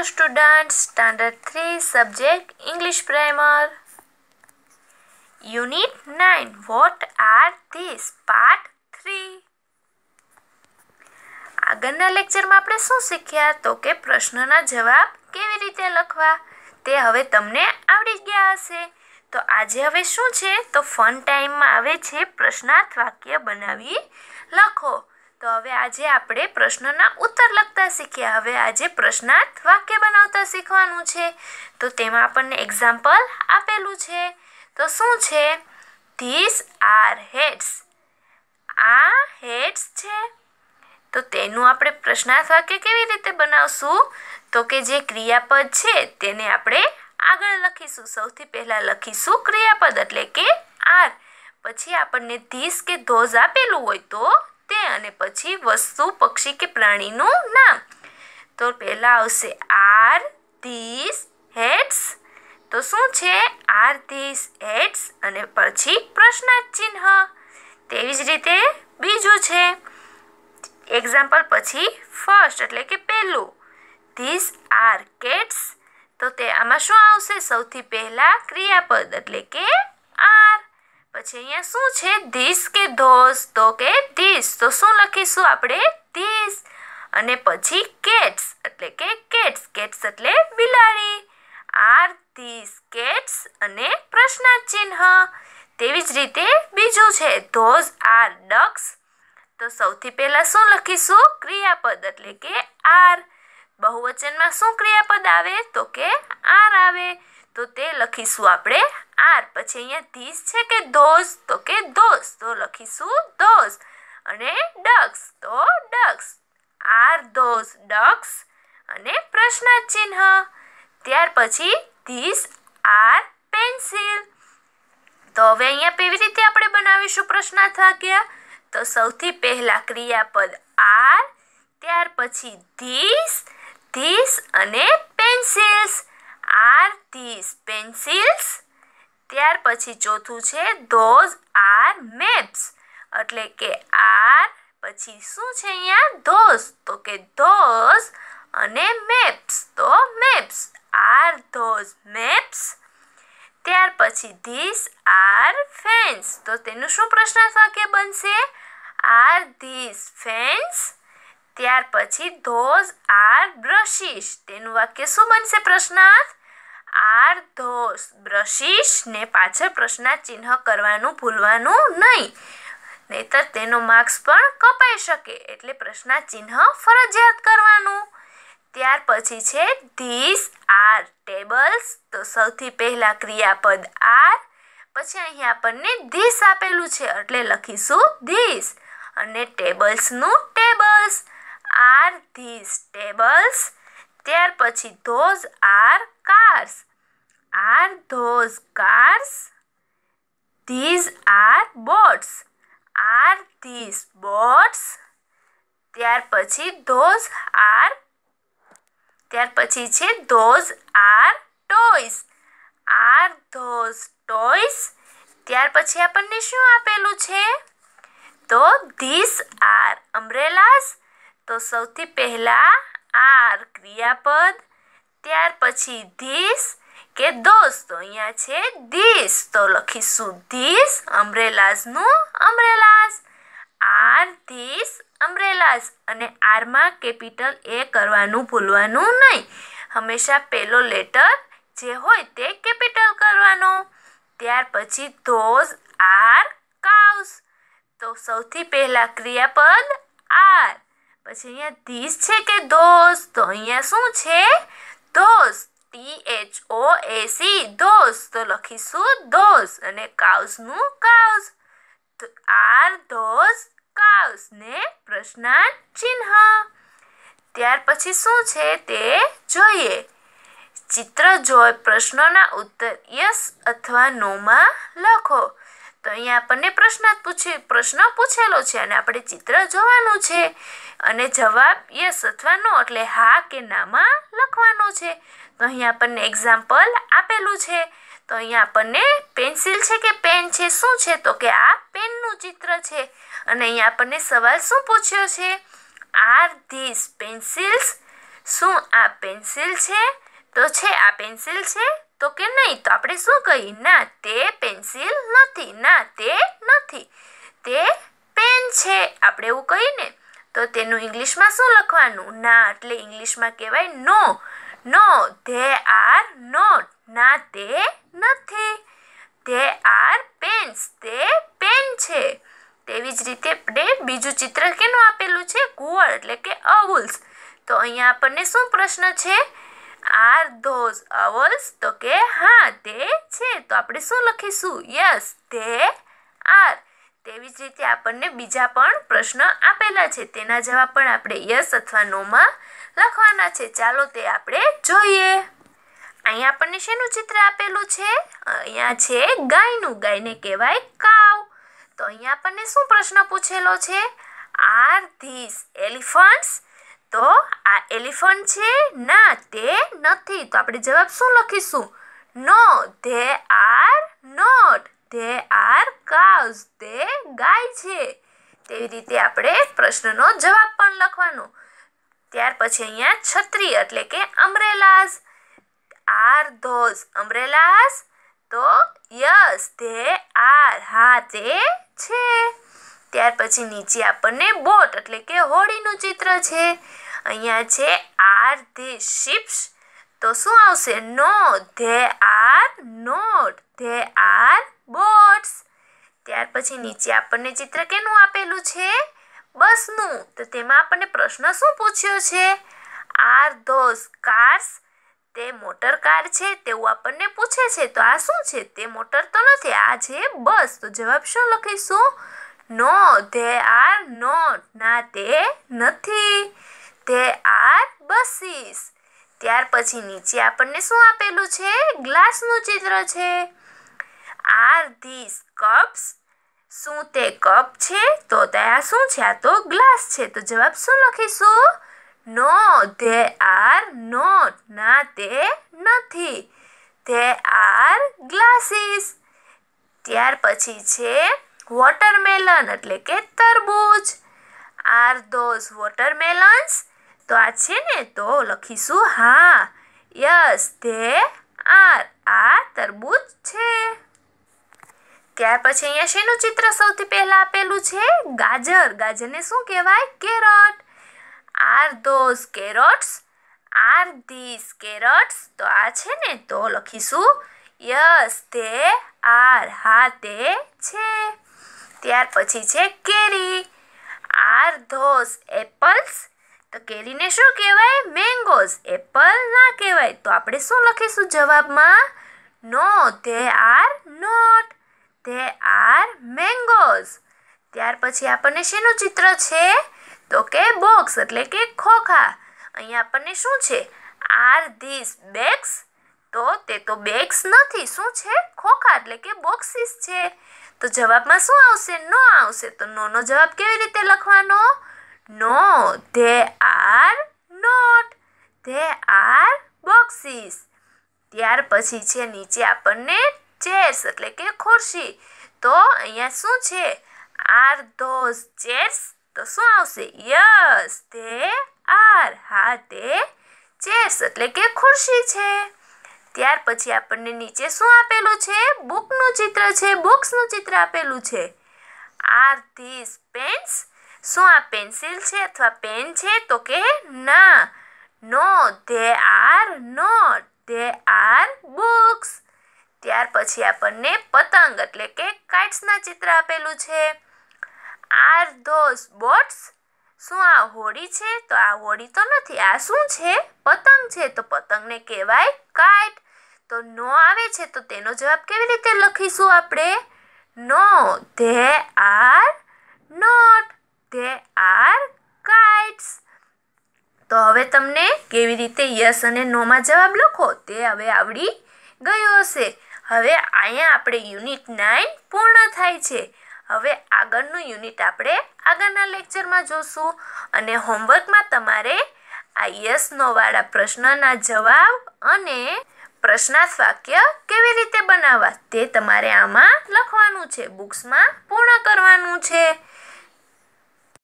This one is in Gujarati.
hello student standard three subject English primer unit nine what are these part three આગળના લેક્ચરમાં આપણે શું શીખ્યા તો કે પ્રશ્નના જવાબ કેવી રીતે લખવા તે હવે તમને આવડી ગયા હશે તો આજે હવે શું છે તો ફન ટાઈમમાં આવે છે પ્રશ્નાર્થ વાક્ય બનાવી લખો તો હવે આજે આપણે પ્રશ્નના ઉત્તર લખતા શીખ્યા હવે આજે પ્રશ્નાર્થ વાક્ય બનાવતા શીખવાનું છે તો તેમાં આપણને એક્ઝામ્પલ આપેલું છે તો શું છે ધીસ આર હેડ્સ આ હેડ્સ છે તો તેનું આપણે પ્રશ્નાર્થ વાક્ય કેવી રીતે બનાવશું તો કે જે ક્રિયાપદ છે તેને આપણે આગળ લખીશું સૌથી પહેલાં લખીશું ક્રિયાપદ એટલે કે આર પછી આપણને ધીસ કે ધોઝ આપેલું હોય તો તે અને પછી વસ્તુ પક્ષી કે પ્રાણીનું નામ તો પહેલાં આવશે આર ધીસ હેડ્સ તો શું છે આર ધીસ હેડ્સ અને પછી પ્રશ્નાર્થ ચિહ્ન તેવી જ રીતે બીજું છે એક્ઝામ્પલ પછી ફર્સ્ટ એટલે કે પહેલું ધીસ આર કેટ્સ તો તે આમાં શું આવશે સૌથી પહેલાં ક્રિયાપદ એટલે કે આર પછી અહીંયા શું છે ધીસ કે ધોસ તો કે ધીસ તો શું લખીશું આપણે ધીસ અને પછી કેટ્સ એટલે કે કેટ્સ કેટ્સ એટલે બિલાડી આર ધીસ કેટ્સ અને પ્રશ્નાચિહ્ન તેવી જ રીતે બીજું છે ધોઝ આર ડક્સ તો સૌથી પહેલાં શું લખીશું ક્રિયાપદ એટલે કે આર બહુવચનમાં શું ક્રિયાપદ આવે તો કે આર આવે તો તે લખીશું આપણે યાર પછી અહીંયા ધીસ છે કે દોસ્ત તો કે દોસ્ત તો લખીશું દોસ્ત અને ડક્સ તો ડક્સ આર દોસ ડક્સ અને પ્રશ્ન ચિહ્ન ત્યાર પછી ધીસ આર પેન્સિલ તો હવે અહીંયા કેવી રીતે આપણે બનાવીશું પ્રશ્ન આજ્ઞા તો સૌથી પહેલાં ક્રિયાપદ આર ત્યાર પછી ધીસ ધીસ અને પેન્સિલ્સ આર ધીસ પેન્સિલ્સ ત્યાર પછી ચોથું છે ધોઝ આર મેપ્સ એટલે કે આર પછી શું છે અહીંયા ધોઝ તો કે ધોઝ અને મેપ્સ તો મેપ્સ આર ધોઝ મેપ્સ ત્યાર પછી ધીસ આર ફેન્સ તો તેનું શું પ્રશ્ન વાક્ય બનશે આર ધીસ ફેન્સ ત્યાર પછી ધોઝ આર બ્રશિસ તેનું વાક્ય શું બનશે પ્રશ્નાર્થ આર ધોસ બ્રશિશ ને પાછળ પ્રશ્નાચિહ્ન કરવાનું ભૂલવાનું નહીં નહીતર તેનો માર્ક્સ પણ કપાઈ શકે એટલે પ્રશ્નાચિહ્ન ફરજિયાત કરવાનું ત્યાર પછી છે ધીસ આર ટેબલ્સ તો સૌથી પહેલાં ક્રિયાપદ આર પછી અહીંયા આપણને ધીસ આપેલું છે એટલે લખીશું ધીસ અને ટેબલ્સનું ટેબલ્સ આર ધીસ ટેબલ્સ ત્યાર પછી those are cars are those cars these are boats are these boats ત્યાર પછી ધોઝ આર ત્યાર પછી છે those are toys are those toys ત્યાર પછી આપણને શું આપેલું છે તો ધીસ આર અમ્બ્રેલાસ તો સૌથી પહેલાં આર ક્રિયાપદ ત્યાર પછી ધીસ કે દોસ્ત તો અહીંયા છે ધીસ તો લખીશું ધીસ અમરેલાઝનું અમરેલાઝ આર ધીસ અમરેલાઝ અને આરમાં કેપિટલ એ કરવાનું ભૂલવાનું નહીં હંમેશા પહેલો લેટર જે હોય તે કેપિટલ કરવાનો ત્યાર પછી ધોઝ આર કાઉસ તો સૌથી પહેલાં ક્રિયાપદ આર પછી અહીંયા ધીસ છે કે દોસ્ત તો અહીંયા શું છે those T H O S E those તો લખીશું દોસ્ત અને કાઉસનું કાઉસ તો આર ધોસ કાઉસ ને પ્રશ્નાર્થ ચિહ્ન ત્યાર પછી શું છે તે જોઈએ ચિત્ર જોઈ પ્રશ્નોના ઉત્તર યસ અથવા નોમાં લખો તો અહીંયા આપણને પ્રશ્ન પૂછે પ્રશ્ન પૂછેલો છે અને આપણે ચિત્ર જોવાનું છે અને જવાબ યસ અથવા નો એટલે હા કે નામાં લખવાનો છે તો અહીંયા આપણને એક્ઝામ્પલ આપેલું છે તો અહીંયા આપણને પેન્સિલ છે કે પેન છે શું છે તો કે આ પેનનું ચિત્ર છે અને અહીંયા આપણને સવાલ શું પૂછ્યો છે આર ધીસ પેન્સિલ્સ શું આ પેન્સિલ છે તો છે આ પેન્સિલ છે તો કે નહીં તો આપણે શું કહીએ ના તે પેન્સિલ નથી ના તે નથી તે પેન છે આપણે એવું કહીને તો તેનું ઇંગ્લિશમાં શું લખવાનું ના એટલે ઇંગ્લિશમાં કહેવાય no no they are not ના તે નથી ધે આર પેન્સ તે પેન છે તેવી જ રીતે આપણે બીજું ચિત્ર કેનું આપેલું છે ઘુવડ એટલે કે અવુલ્સ તો અહીંયા આપણને શું પ્રશ્ન છે આર ધોઝ અવલ્સ તો કે હા તે છે તો આપણે શું લખીશું યસ તે આર તેવી જ રીતે આપણને બીજા પણ પ્રશ્ન આપેલા છે તેના જવાબ પણ આપણે યસ અથવા નોમાં લખવાના છે ચાલો તે આપણે જોઈએ અહીંયા આપણને શેનું ચિત્ર આપેલું છે અહીંયા છે ગાયનું ગાયને કહેવાય કાવ તો અહીંયા આપણને શું પ્રશ્ન પૂછેલો છે આર ધીસ એલિફન્ટ્સ તો આ એલિફન્ટ છે ના તે નથી તો આપણે જવાબ શું લખીશું no they are not they are cows તે ગાય છે તેવી રીતે આપણે પ્રશ્નનો જવાબ પણ લખવાનો ત્યાર પછી અહીંયા છત્રી એટલે કે અમ્બ્રેલાઝ આર ધોઝ અમ્બ્રેલાઝ તો યસ ધે આર હા તે છે ત્યાર પછી નીચે આપણને બોટ એટલે કે હોડીનું ચિત્ર છે અહીંયા છે આર ધી શિપ્સ તો શું આવશે no they are not they are boats ત્યાર પછી નીચે આપણને ચિત્ર કેનું આપેલું છે બસનું તો તેમાં આપણને પ્રશ્ન શું પૂછ્યો છે આર ધોઝ કાર્સ તે મોટર કાર છે તેવું આપણને પૂછે છે તો આ શું છે તે મોટર તો નથી આ છે બસ તો જવાબ શું લખીશું નો ધે આર નોટ ના તે નથી ધે આર બસીસ ત્યાર પછી નીચે આપણને શું આપેલું છે ગ્લાસનું ચિત્ર છે આર ધીસ કપ્સ શું તે કપ છે તો ત્યાં શું છે આ તો ગ્લાસ છે તો જવાબ શું લખીશું નો ધે આર નોટ ના તે નથી ધે આર ગ્લાસીસ ત્યાર પછી છે વોટરમેલન એટલે કે તરબૂચ આર ધોઝ વોટરમેલન્સ તો આ છે ને તો લખીશું હા યસ ધે આર આ તરબૂચ છે ત્યાર પછી અહીંયા શેનું ચિત્ર સૌથી પહેલાં આપેલું છે ગાજર ગાજરને શું કહેવાય carrot are those carrots are these carrots તો આ છે ને તો લખીશું યસ તે આર હા તે છે ત્યાર પછી છે કેરી આર ધોસ એપલ્સ તો કેરીને શું કહેવાય મેંગોઝ એપલ ના કહેવાય તો આપણે શું લખીશું જવાબમાં no they are not they are mangoes ત્યાર પછી આપણને શેનું ચિત્ર છે તો કે બોક્સ એટલે કે ખોખા અહીંયા આપણને શું છે આર ધીસ બેગ્સ તો તે તો બેગ્સ નથી શું છે ખોખા એટલે કે બોક્સિસ છે તો જવાબમાં શું આવશે નો આવશે તો નોનો જવાબ કેવી રીતે લખવાનો no they are not they are boxes ત્યાર પછી છે નીચે આપણને ચેર્સ એટલે કે ખુરશી તો અહીંયા શું છે આર ધોઝ ચેર્સ તો શું આવશે યસ ધે આર હા તે ચેર્સ એટલે કે ખુરશી છે ત્યાર પછી આપણને નીચે શું આપેલું છે બુકનું ચિત્ર છે બુક્સનું ચિત્ર આપેલું છે આર ધીસ પેન્સ શું આ પેન્સિલ છે અથવા પેન છે તો કે ના no they are not they are books ત્યાર પછી આપણને પતંગ એટલે કે કાઇટ્સના ચિત્ર આપેલું છે આર ધોઝ બોટ્સ શું આ હોડી છે તો આ હોડી તો નથી આ શું છે પતંગ છે તો પતંગને કહેવાય કાઇટ તો નો આવે છે તો તેનો જવાબ કેવી રીતે લખીશું આપણે no they are not they are kites તો હવે તમને કેવી રીતે યસ અને નોમાં જવાબ લખો તે હવે આવડી ગયો હશે હવે અહીંયા આપણે યુનિટ નાઇન પૂર્ણ થાય છે હવે આગળનું યુનિટ આપણે આગળના લેક્ચરમાં જોશું અને હોમવર્કમાં તમારે આ યસ નોવાળા પ્રશ્નના જવાબ અને પ્રશ્નાર્થ વાક્ય કેવી રીતે બનાવવા તે તમારે આમાં લખવાનું છે બુક્સમાં પૂર્ણ કરવાનું છે